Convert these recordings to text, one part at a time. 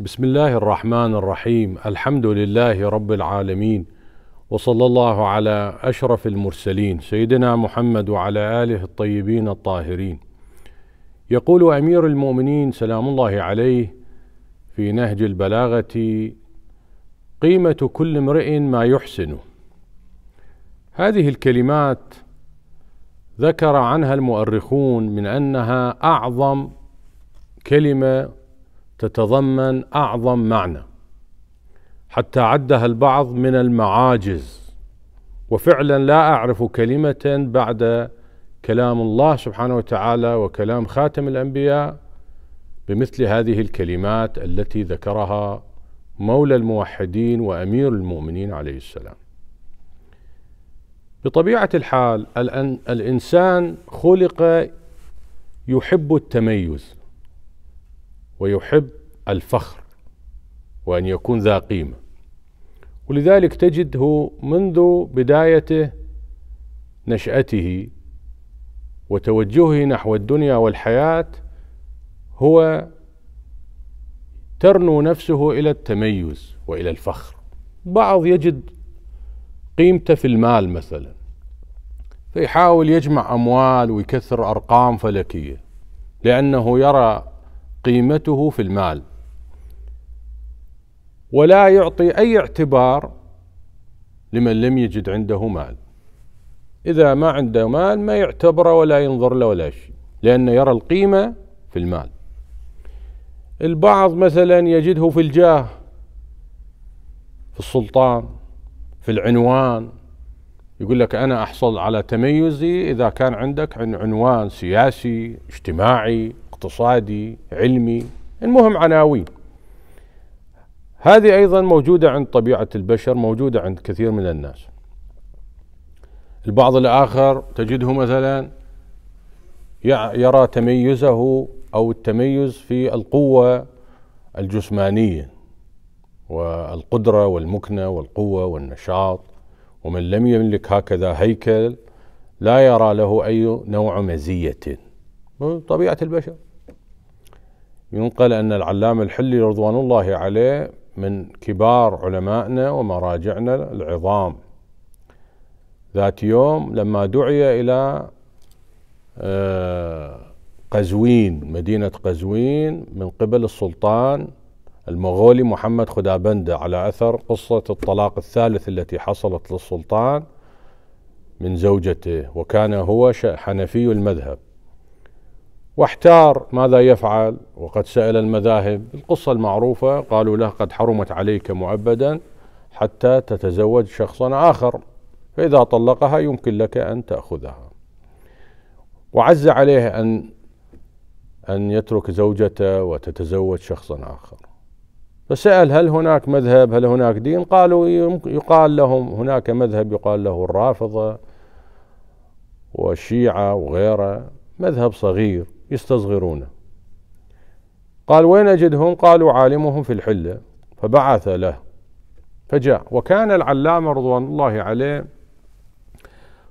بسم الله الرحمن الرحيم الحمد لله رب العالمين وصلى الله على اشرف المرسلين سيدنا محمد وعلى اله الطيبين الطاهرين يقول امير المؤمنين سلام الله عليه في نهج البلاغه قيمه كل امرئ ما يحسنه هذه الكلمات ذكر عنها المؤرخون من انها اعظم كلمه تتضمن اعظم معنى حتى عدها البعض من المعاجز وفعلا لا اعرف كلمه بعد كلام الله سبحانه وتعالى وكلام خاتم الانبياء بمثل هذه الكلمات التي ذكرها مولى الموحدين وامير المؤمنين عليه السلام بطبيعه الحال الانسان خلق يحب التميز ويحب الفخر وأن يكون ذا قيمة ولذلك تجده منذ بدايته نشأته وتوجهه نحو الدنيا والحياة هو ترنو نفسه إلى التميز وإلى الفخر بعض يجد قيمته في المال مثلا فيحاول يجمع أموال ويكثر أرقام فلكية لأنه يرى قيمته في المال ولا يعطي أي اعتبار لمن لم يجد عنده مال إذا ما عنده مال ما يعتبره ولا ينظر له ولا شيء لأنه يرى القيمة في المال البعض مثلا يجده في الجاه في السلطان في العنوان يقول لك أنا أحصل على تميزي إذا كان عندك عنوان سياسي اجتماعي اقتصادي علمي المهم عناوين هذه أيضا موجودة عند طبيعة البشر موجودة عند كثير من الناس البعض الآخر تجده مثلا يرى تميزه أو التميز في القوة الجسمانية والقدرة والمكنة والقوة والنشاط ومن لم يملك هكذا هيكل لا يرى له أي نوع مزية طبيعة البشر ينقل أن العلام الحلي رضوان الله عليه من كبار علمائنا ومراجعنا العظام ذات يوم لما دعي إلى آه، قزوين مدينة قزوين من قبل السلطان المغولي محمد خدابنده على أثر قصة الطلاق الثالث التي حصلت للسلطان من زوجته وكان هو حنفي المذهب واحتار ماذا يفعل وقد سأل المذاهب القصة المعروفة قالوا له قد حرمت عليك مؤبدا حتى تتزوج شخصا آخر فإذا طلقها يمكن لك أن تأخذها وعز عليه أن أن يترك زوجته وتتزوج شخصا آخر فسأل هل هناك مذهب هل هناك دين قالوا يقال لهم هناك مذهب يقال له الرافضة والشيعة وغيره مذهب صغير يستصغرونه قال وين أجدهم قالوا عالمهم في الحلة فبعث له فجاء وكان العلامة رضوان الله عليه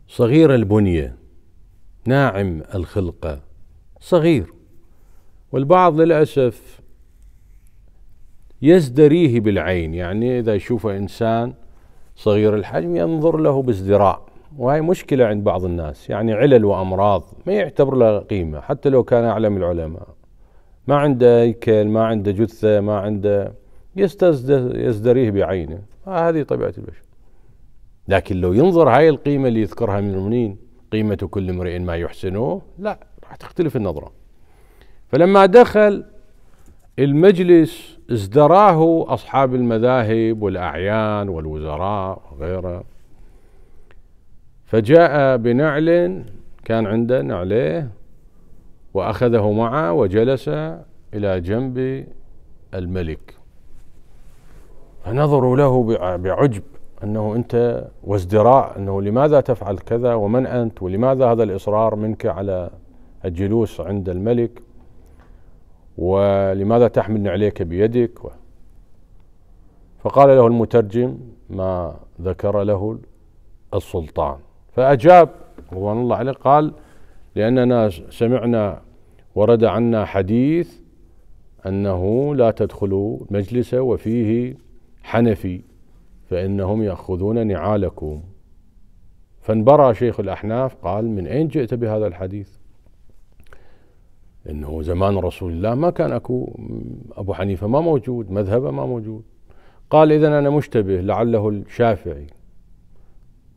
صغير البنية ناعم الخلقة صغير والبعض للأسف يزدريه بالعين يعني إذا يشوفه إنسان صغير الحجم ينظر له بازدراء وهي مشكلة عند بعض الناس يعني علل وأمراض ما يعتبر لها قيمة حتى لو كان أعلم العلماء ما عنده هيكل ما عنده جثة ما عنده يستزد... يزدريه بعينه هذه طبيعة البشر لكن لو ينظر هاي القيمة اللي يذكرها من المؤمنين قيمة كل امرئ ما يحسنه لا راح تختلف النظرة فلما دخل المجلس ازدراه أصحاب المذاهب والأعيان والوزراء وغيره فجاء بنعل كان عنده نعليه وأخذه معه وجلس إلى جنب الملك فنظروا له بعجب أنه أنت وازدراء أنه لماذا تفعل كذا ومن أنت ولماذا هذا الإصرار منك على الجلوس عند الملك ولماذا تحمل نعليك بيدك فقال له المترجم ما ذكر له السلطان فأجاب رضوان الله عليه قال لأننا سمعنا ورد عنا حديث أنه لا تدخلوا مجلس وفيه حنفي فإنهم يأخذون نعالكم فانبرى شيخ الأحناف قال من أين جئت بهذا الحديث انه زمان رسول الله ما كان اكو ابو حنيفه ما موجود مذهبه ما موجود قال اذا انا مشتبه لعله الشافعي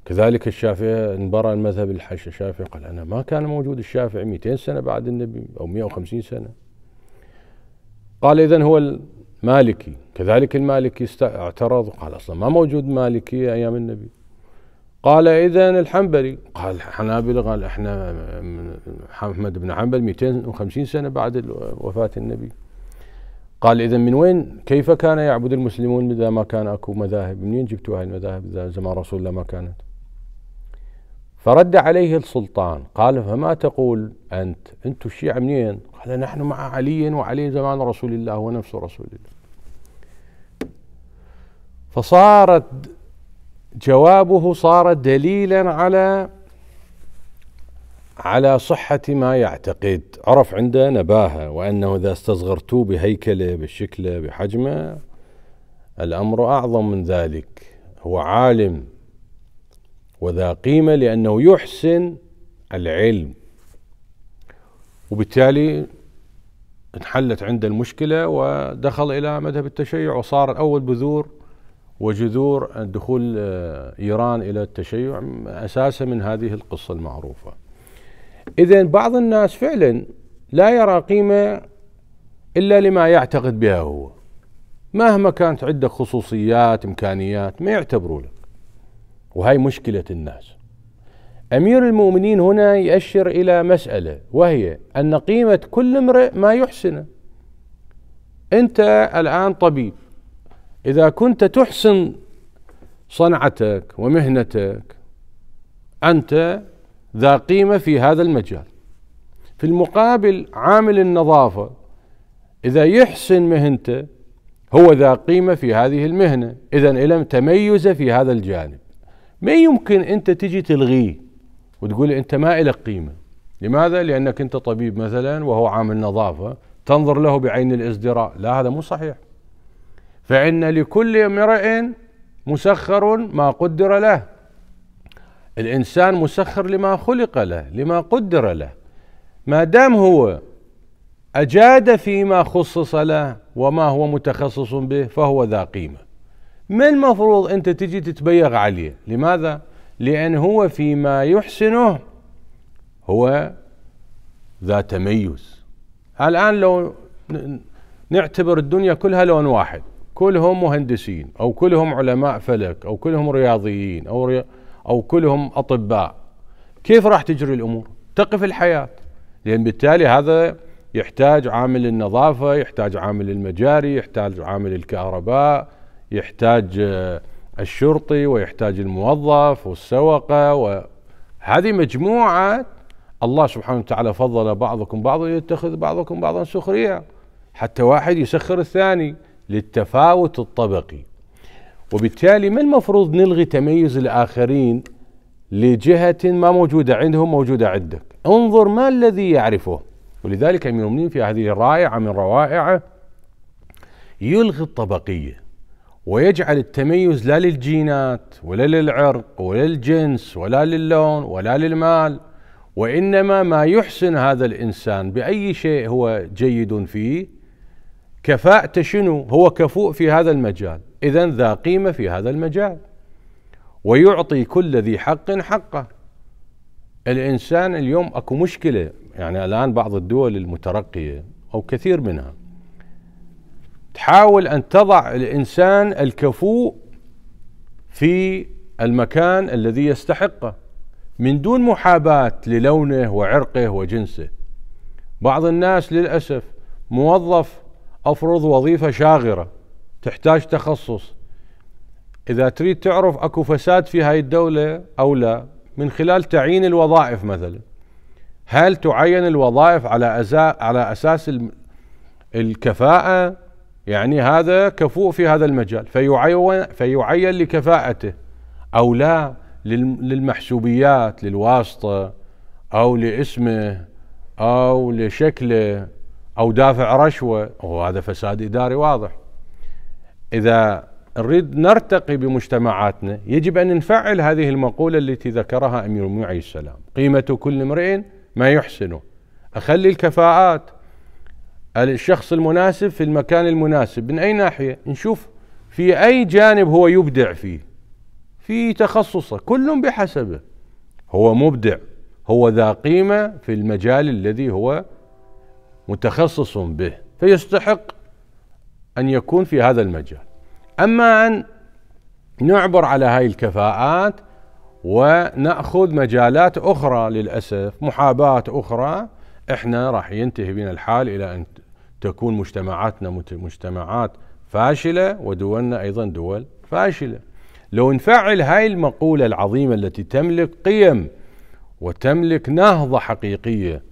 كذلك الشافعي انبرى المذهب الشافعي قال أنا ما كان موجود الشافعي 200 سنة بعد النبي أو 150 سنة قال إذا هو المالكي كذلك المالكي اعترض قال أصلا ما موجود مالكي أيام النبي قال إذا الحنبلي قال الحنابلة قال إحنا محمد بن حنبل 250 سنة بعد وفاة النبي قال إذا من وين كيف كان يعبد المسلمون إذا ما كان أكو مذاهب منين جبتوا هاي المذاهب إذا زمان رسول الله ما كانت فرد عليه السلطان قال فما تقول أنت أنتم الشيعة منين قال نحن مع علي وعلي زمان رسول الله ونفس رسول الله فصارت جوابه صار دليلا على على صحة ما يعتقد عرف عنده نباهة وأنه إذا استصغرتوه بهيكله بشكله بحجمه الأمر أعظم من ذلك هو عالم وذا قيمة لأنه يحسن العلم وبالتالي انحلت عند المشكلة ودخل إلى مذهب التشيع وصار أول بذور وجذور دخول آه، إيران إلى التشيع أساسا من هذه القصة المعروفة إذا بعض الناس فعلا لا يرى قيمة إلا لما يعتقد بها هو مهما كانت عنده خصوصيات إمكانيات ما يعتبروا له وهي مشكلة الناس أمير المؤمنين هنا يأشر إلى مسألة وهي أن قيمة كل امرئ ما يحسنه أنت الآن طبيب إذا كنت تحسن صنعتك ومهنتك أنت ذا قيمة في هذا المجال في المقابل عامل النظافة إذا يحسن مهنته هو ذا قيمة في هذه المهنة إذا إلى تميز في هذا الجانب ما يمكن انت تجي تلغيه وتقول انت ما لك قيمه لماذا؟ لانك انت طبيب مثلا وهو عامل نظافه تنظر له بعين الازدراء لا هذا مو صحيح فان لكل امرئ مسخر ما قدر له الانسان مسخر لما خلق له لما قدر له ما دام هو اجاد فيما خصص له وما هو متخصص به فهو ذا قيمه من المفروض أنت تجي تتبيغ عليه لماذا؟ لأن هو فيما يحسنه هو ذا تميز الآن لو نعتبر الدنيا كلها لون واحد كلهم مهندسين أو كلهم علماء فلك أو كلهم رياضيين أو, ري... أو كلهم أطباء كيف راح تجري الأمور تقف الحياة لأن بالتالي هذا يحتاج عامل النظافة يحتاج عامل المجاري يحتاج عامل الكهرباء يحتاج آه، الشرطي ويحتاج الموظف والسوقة وهذه مجموعة الله سبحانه وتعالى فضل بعضكم بعضا يتخذ بعضكم بعضا سخرية حتى واحد يسخر الثاني للتفاوت الطبقي وبالتالي ما المفروض نلغي تميز الآخرين لجهة ما موجودة عندهم موجودة عندك انظر ما الذي يعرفه ولذلك أمير المؤمنين في هذه الرائعة من روائعه يلغي الطبقية ويجعل التميز لا للجينات ولا للعرق ولا للجنس ولا للون ولا للمال وانما ما يحسن هذا الانسان باي شيء هو جيد فيه كفاءته شنو؟ هو كفوء في هذا المجال، اذا ذا قيمه في هذا المجال. ويعطي كل ذي حق حقه. الانسان اليوم اكو مشكله يعني الان بعض الدول المترقيه او كثير منها تحاول أن تضع الإنسان الكفوء في المكان الذي يستحقه من دون محاباة للونه وعرقه وجنسه بعض الناس للأسف موظف أفرض وظيفة شاغرة تحتاج تخصص إذا تريد تعرف أكو فساد في هاي الدولة أو لا من خلال تعيين الوظائف مثلا هل تعين الوظائف على على أساس الكفاءة يعني هذا كفوء في هذا المجال فيعين, فيعين لكفاءته أو لا للمحسوبيات للواسطة أو لاسمه أو لشكله أو دافع رشوة وهذا فساد إداري واضح إذا نريد نرتقي بمجتمعاتنا يجب أن نفعل هذه المقولة التي ذكرها أمير المؤمنين عليه السلام قيمة كل امرئ ما يحسنه أخلي الكفاءات الشخص المناسب في المكان المناسب من أي ناحية نشوف في أي جانب هو يبدع فيه في تخصصه كل بحسبه هو مبدع هو ذا قيمة في المجال الذي هو متخصص به فيستحق أن يكون في هذا المجال أما أن نعبر على هاي الكفاءات ونأخذ مجالات أخرى للأسف محاباة أخرى احنا راح ينتهي بنا الحال إلى أن تكون مجتمعاتنا مجتمعات فاشلة ودولنا أيضا دول فاشلة لو نفعل هاي المقولة العظيمة التي تملك قيم وتملك نهضة حقيقية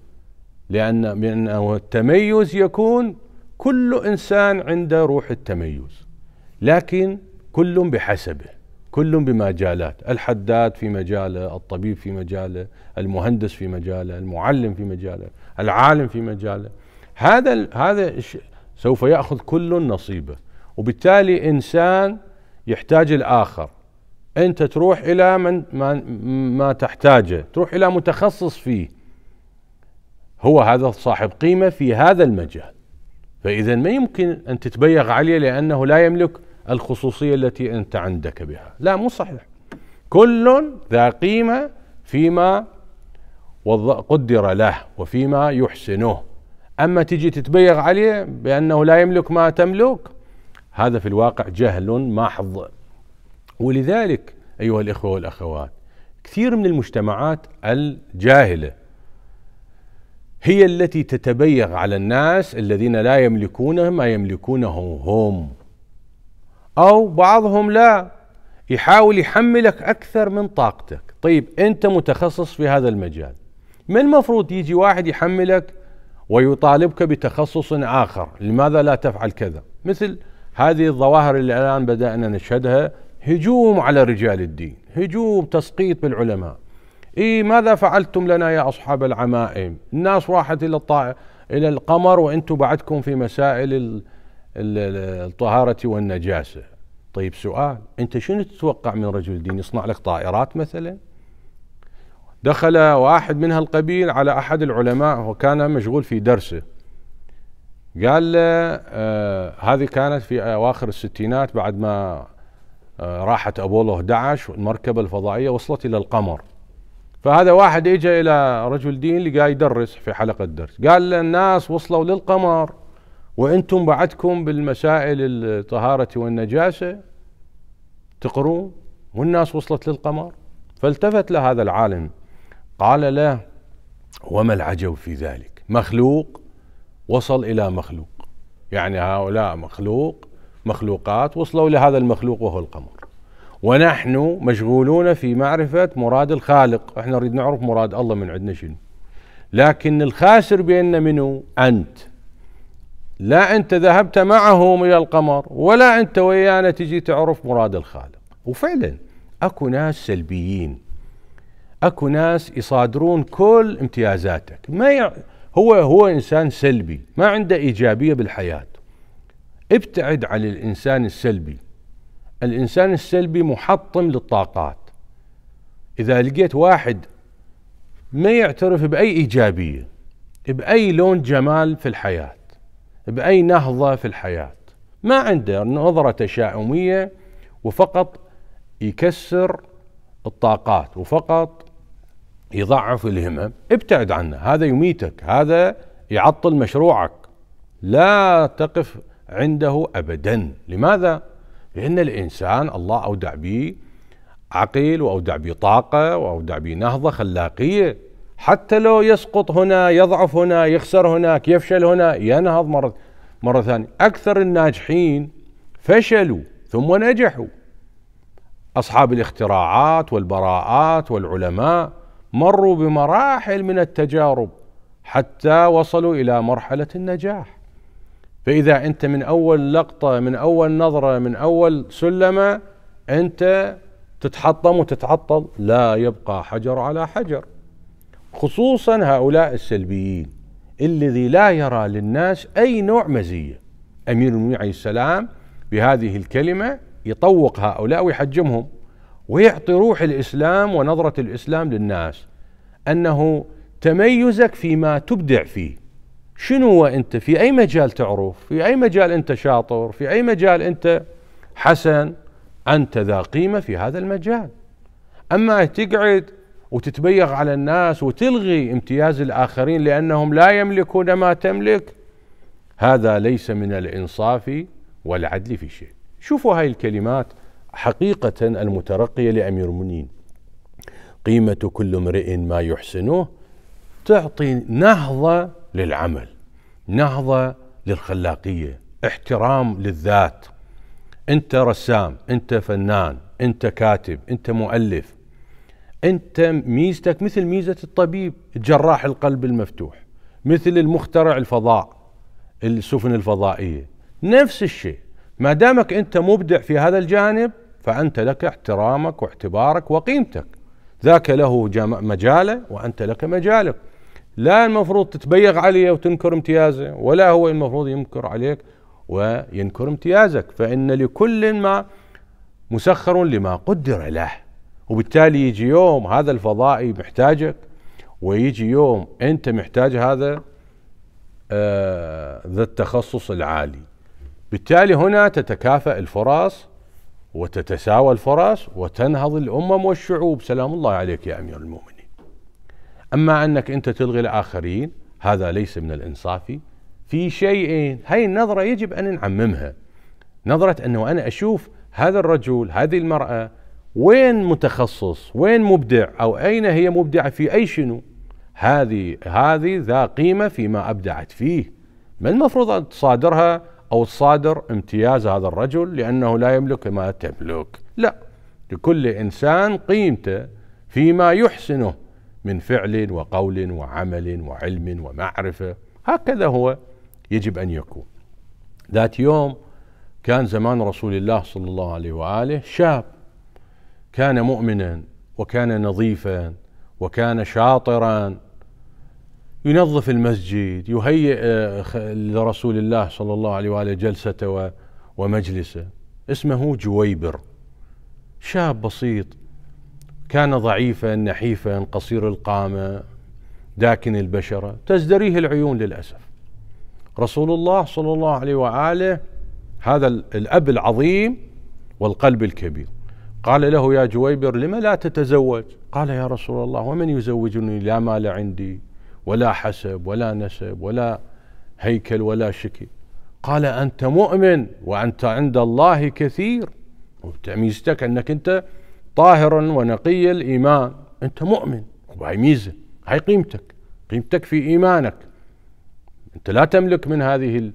لأن من التميز يكون كل إنسان عنده روح التميز لكن كل بحسبه كل بمجالات الحداد في مجاله الطبيب في مجاله المهندس في مجاله المعلم في مجاله العالم في مجاله هذا هذا سوف ياخذ كل نصيبه وبالتالي انسان يحتاج الاخر انت تروح الى من ما, ما تحتاجه تروح الى متخصص فيه هو هذا صاحب قيمه في هذا المجال فاذا ما يمكن ان تتبيغ عليه لانه لا يملك الخصوصيه التي انت عندك بها لا مو صحيح كل ذا قيمه فيما قدر له وفيما يحسنه أما تجي تتبيغ عليه بأنه لا يملك ما تملك هذا في الواقع جهل محض ولذلك أيها الإخوة والأخوات كثير من المجتمعات الجاهلة هي التي تتبيغ على الناس الذين لا يملكون ما يملكونه هم أو بعضهم لا يحاول يحملك أكثر من طاقتك طيب أنت متخصص في هذا المجال من المفروض يجي واحد يحملك ويطالبك بتخصص آخر لماذا لا تفعل كذا مثل هذه الظواهر اللي الآن بدأنا نشهدها هجوم على رجال الدين هجوم تسقيط بالعلماء إيه ماذا فعلتم لنا يا أصحاب العمائم الناس راحت إلى الطا... إلى القمر وأنتم بعدكم في مسائل الطهارة والنجاسة طيب سؤال أنت شنو تتوقع من رجل الدين يصنع لك طائرات مثلاً دخل واحد من هالقبيل على أحد العلماء وكان مشغول في درسه قال له آه هذه كانت في أواخر الستينات بعد ما آه راحت أبولو 11 المركبة الفضائية وصلت إلى القمر فهذا واحد اجى الى رجل دين لقى يدرس في حلقه درس قال له الناس وصلوا للقمر وانتم بعدكم بالمسائل الطهاره والنجاسه تقرون والناس وصلت للقمر فالتفت لهذا العالم قال لا وما العجب في ذلك مخلوق وصل إلى مخلوق يعني هؤلاء مخلوق مخلوقات وصلوا لهذا المخلوق وهو القمر ونحن مشغولون في معرفة مراد الخالق احنا نريد نعرف مراد الله من عندنا شنو لكن الخاسر بأن منو أنت لا أنت ذهبت معهم إلى القمر ولا أنت ويانا تجي تعرف مراد الخالق وفعلا أكو ناس سلبيين اكو ناس يصادرون كل امتيازاتك ما يع... هو هو انسان سلبي ما عنده ايجابيه بالحياه ابتعد عن الانسان السلبي الانسان السلبي محطم للطاقات اذا لقيت واحد ما يعترف باي ايجابيه باي لون جمال في الحياه باي نهضه في الحياه ما عنده نظره تشاؤميه وفقط يكسر الطاقات وفقط يضعف الهمم ابتعد عنه هذا يميتك هذا يعطل مشروعك لا تقف عنده ابدا لماذا لان الانسان الله اودع به عقل واودع به طاقه واودع به نهضه خلاقيه حتى لو يسقط هنا يضعف هنا يخسر هناك يفشل هنا ينهض مره مره ثانيه اكثر الناجحين فشلوا ثم نجحوا اصحاب الاختراعات والبراءات والعلماء مروا بمراحل من التجارب حتى وصلوا الى مرحله النجاح فاذا انت من اول لقطه من اول نظره من اول سلمه انت تتحطم وتتعطل لا يبقى حجر على حجر خصوصا هؤلاء السلبيين الذي لا يرى للناس اي نوع مزيه امير المؤمنين عليه السلام بهذه الكلمه يطوق هؤلاء ويحجمهم ويعطي روح الاسلام ونظره الاسلام للناس انه تميزك فيما تبدع فيه شنو انت في اي مجال تعرف في اي مجال انت شاطر في اي مجال انت حسن انت ذا قيمه في هذا المجال اما تقعد وتتبيغ على الناس وتلغي امتياز الاخرين لانهم لا يملكون ما تملك هذا ليس من الانصاف والعدل في شيء شوفوا هاي الكلمات حقيقة المترقية لأمير المؤمنين قيمة كل امرئ ما يحسنه تعطي نهضة للعمل نهضة للخلاقية احترام للذات انت رسام انت فنان انت كاتب انت مؤلف انت ميزتك مثل ميزه الطبيب جراح القلب المفتوح مثل المخترع الفضاء السفن الفضائيه نفس الشيء ما دامك انت مبدع في هذا الجانب فأنت لك احترامك واعتبارك وقيمتك ذاك له مجاله وأنت لك مجالك لا المفروض تتبيغ عليه وتنكر امتيازه ولا هو المفروض ينكر عليك وينكر امتيازك فإن لكل ما مسخر لما قدر له وبالتالي يجي يوم هذا الفضائي محتاجك ويجي يوم أنت محتاج هذا آه ذا التخصص العالي بالتالي هنا تتكافأ الفرص وتتساوى الفرص وتنهض الامم والشعوب سلام الله عليك يا امير المؤمنين. اما انك انت تلغي الاخرين هذا ليس من الانصاف في شيئين، هاي النظره يجب ان نعممها. نظره انه انا اشوف هذا الرجل، هذه المراه وين متخصص؟ وين مبدع؟ او اين هي مبدعه في اي شنو؟ هذه هذه ذا قيمه فيما ابدعت فيه. ما المفروض ان تصادرها أو الصادر امتياز هذا الرجل لأنه لا يملك ما تملك لا لكل إنسان قيمته فيما يحسنه من فعل وقول وعمل وعلم ومعرفة هكذا هو يجب أن يكون ذات يوم كان زمان رسول الله صلى الله عليه وآله شاب كان مؤمنا وكان نظيفا وكان شاطرا ينظف المسجد يهيئ آه، لرسول الله صلى الله عليه وآله جلسته ومجلسه اسمه جويبر شاب بسيط كان ضعيفا نحيفا قصير القامة داكن البشرة تزدريه العيون للأسف رسول الله صلى الله عليه وآله هذا الأب العظيم والقلب الكبير قال له يا جويبر لما لا تتزوج قال يا رسول الله ومن يزوجني لا مال عندي ولا حسب ولا نسب ولا هيكل ولا شكل قال أنت مؤمن وأنت عند الله كثير ميزتك أنك أنت طاهر ونقي الإيمان أنت مؤمن وهي ميزة هاي قيمتك قيمتك في إيمانك أنت لا تملك من هذه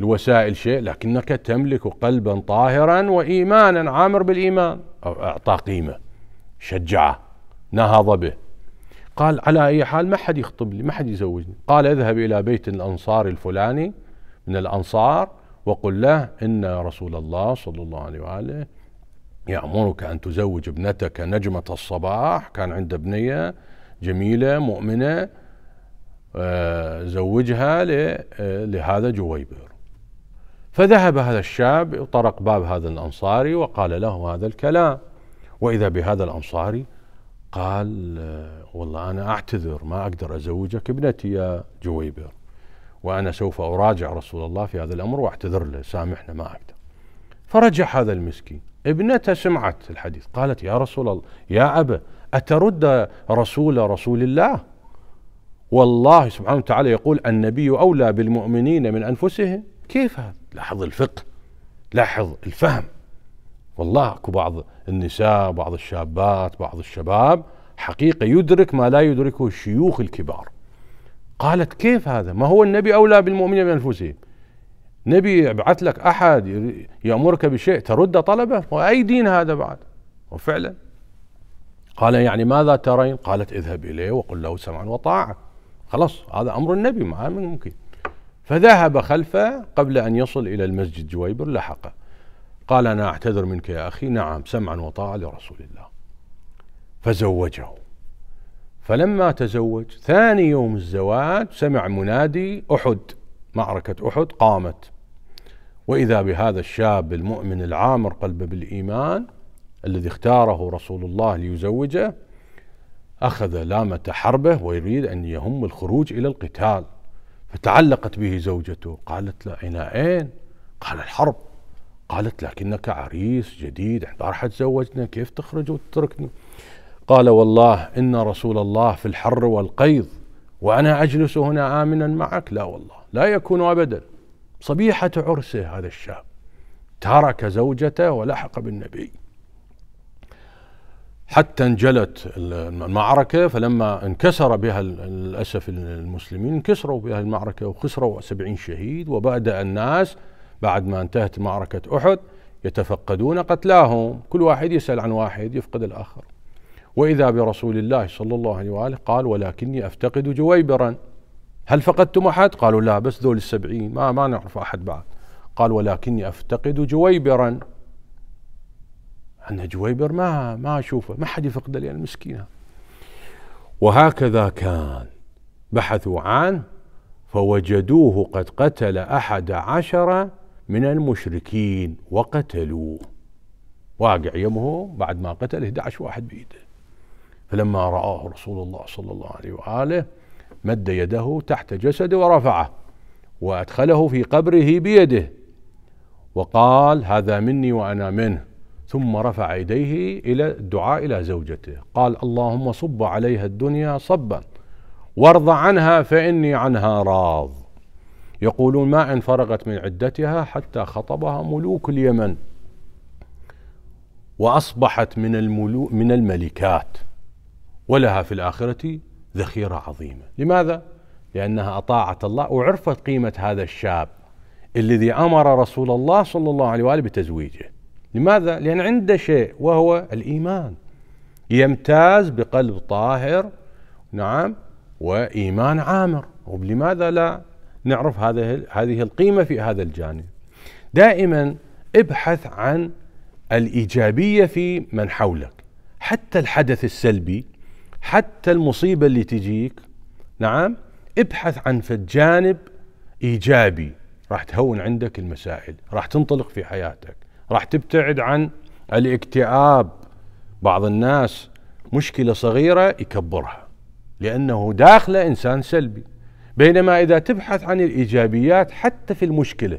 الوسائل شيء لكنك تملك قلبا طاهرا وإيمانا عامر بالإيمان أعطاه قيمة شجعه نهض به قال على أي حال ما حد يخطب لي ما حد يزوجني قال اذهب إلى بيت الأنصار الفلاني من الأنصار وقل له إن رسول الله صلى الله عليه وآله يأمرك أن تزوج ابنتك نجمة الصباح كان عند بنية جميلة مؤمنة آه، زوجها آه، لهذا جويبر فذهب هذا الشاب وطرق باب هذا الأنصاري وقال له هذا الكلام وإذا بهذا الأنصاري قال والله أنا أعتذر ما أقدر أزوجك ابنتي يا جويبر وأنا سوف أراجع رسول الله في هذا الأمر وأعتذر له سامحنا ما أقدر فرجع هذا المسكين ابنته سمعت الحديث قالت يا رسول الله يا أبا أترد رسول رسول الله والله سبحانه وتعالى يقول النبي أولى بالمؤمنين من أنفسهم كيف هذا لاحظ الفقه لاحظ الفهم والله اكو بعض النساء بعض الشابات بعض الشباب حقيقة يدرك ما لا يدركه الشيوخ الكبار قالت كيف هذا ما هو النبي أولى بالمؤمنين من أنفسهم نبي يبعث لك أحد يأمرك بشيء ترد طلبه وأي دين هذا بعد وفعلا قال يعني ماذا ترين قالت اذهب إليه وقل له سمعا وطاعة خلاص هذا أمر النبي ما ممكن فذهب خلفه قبل أن يصل إلى المسجد جويبر لحقه قال أنا أعتذر منك يا أخي نعم سمعا وطاعة لرسول الله فزوجه فلما تزوج ثاني يوم الزواج سمع منادي أحد معركة أحد قامت وإذا بهذا الشاب المؤمن العامر قلبه بالإيمان الذي اختاره رسول الله ليزوجه أخذ لامة حربه ويريد أن يهم الخروج إلى القتال فتعلقت به زوجته قالت له إلى أين قال الحرب قالت لكنك عريس جديد راح تزوجنا كيف تخرج وتتركني قال والله ان رسول الله في الحر والقيض وانا اجلس هنا امنا معك لا والله لا يكون ابدا صبيحه عرسه هذا الشاب ترك زوجته ولحق بالنبي حتى انجلت المعركة فلما انكسر بها للأسف المسلمين انكسروا بها المعركة وخسروا سبعين شهيد وبعد الناس بعد ما انتهت معركة أحد يتفقدون قتلاهم كل واحد يسأل عن واحد يفقد الآخر وإذا برسول الله صلى الله عليه وآله قال ولكني أفتقد جويبرا هل فقدتم أحد؟ قالوا لا بس ذول السبعين ما ما نعرف أحد بعد قال ولكني أفتقد جويبرا أن جويبر ما ما أشوفه ما حد يفقده لي المسكينة وهكذا كان بحثوا عنه فوجدوه قد قتل أحد عشر من المشركين وقتلوه واقع يمه بعد ما قتل 11 واحد بيده فلما رآه رسول الله صلى الله عليه وآله مد يده تحت جسده ورفعه وأدخله في قبره بيده وقال هذا مني وأنا منه ثم رفع يديه إلى الدعاء إلى زوجته قال اللهم صب عليها الدنيا صبا وارض عنها فإني عنها راض يقولون ما إن فرغت من عدتها حتى خطبها ملوك اليمن وأصبحت من الملوك من الملكات ولها في الآخرة ذخيرة عظيمة لماذا؟ لأنها أطاعت الله وعرفت قيمة هذا الشاب الذي أمر رسول الله صلى الله عليه وآله بتزويجه لماذا؟ لأن عنده شيء وهو الإيمان يمتاز بقلب طاهر نعم وإيمان عامر ولماذا لا نعرف هذه هذه القيمه في هذا الجانب. دائما ابحث عن الايجابيه في من حولك، حتى الحدث السلبي، حتى المصيبه اللي تجيك، نعم، ابحث عن في الجانب ايجابي راح تهون عندك المسائل، راح تنطلق في حياتك، راح تبتعد عن الاكتئاب. بعض الناس مشكله صغيره يكبرها لانه داخله انسان سلبي. بينما إذا تبحث عن الإيجابيات حتى في المشكلة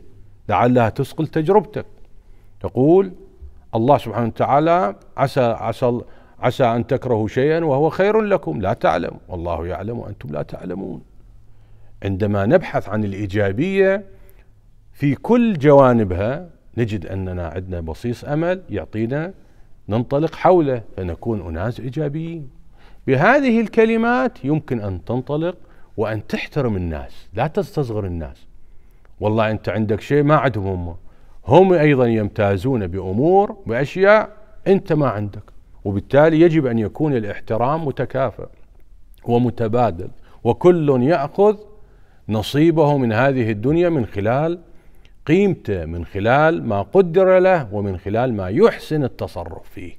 لعلها تثقل تجربتك تقول الله سبحانه وتعالى عسى عسى عسى أن تكرهوا شيئا وهو خير لكم لا تعلم والله يعلم وأنتم لا تعلمون عندما نبحث عن الإيجابية في كل جوانبها نجد أننا عندنا بصيص أمل يعطينا ننطلق حوله فنكون أناس إيجابيين بهذه الكلمات يمكن أن تنطلق وأن تحترم الناس لا تستصغر الناس والله أنت عندك شيء ما عندهم هم هم أيضا يمتازون بأمور باشياء أنت ما عندك وبالتالي يجب أن يكون الاحترام متكافئ ومتبادل وكل يأخذ نصيبه من هذه الدنيا من خلال قيمته من خلال ما قدر له ومن خلال ما يحسن التصرف فيه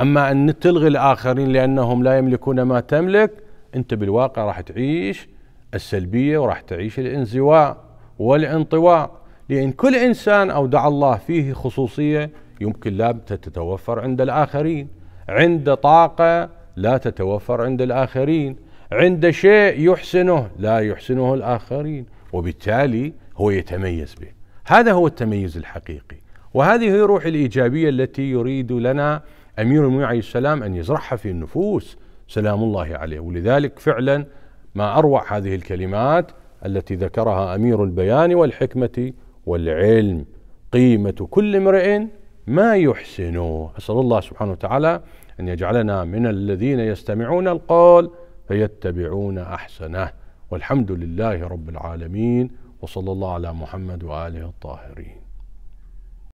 اما ان تلغي الاخرين لانهم لا يملكون ما تملك انت بالواقع راح تعيش السلبيه وراح تعيش الانزواء والانطواء لان كل انسان اودع الله فيه خصوصيه يمكن لا تتوفر عند الاخرين عند طاقه لا تتوفر عند الاخرين عند شيء يحسنه لا يحسنه الاخرين وبالتالي هو يتميز به هذا هو التميز الحقيقي وهذه هي روح الايجابيه التي يريد لنا امير المؤمنين عليه السلام ان يزرعها في النفوس سلام الله عليه ولذلك فعلا ما اروع هذه الكلمات التي ذكرها امير البيان والحكمه والعلم قيمه كل امرئ ما يحسنه اسال الله سبحانه وتعالى ان يجعلنا من الذين يستمعون القول فيتبعون احسنه والحمد لله رب العالمين وصلى الله على محمد واله الطاهرين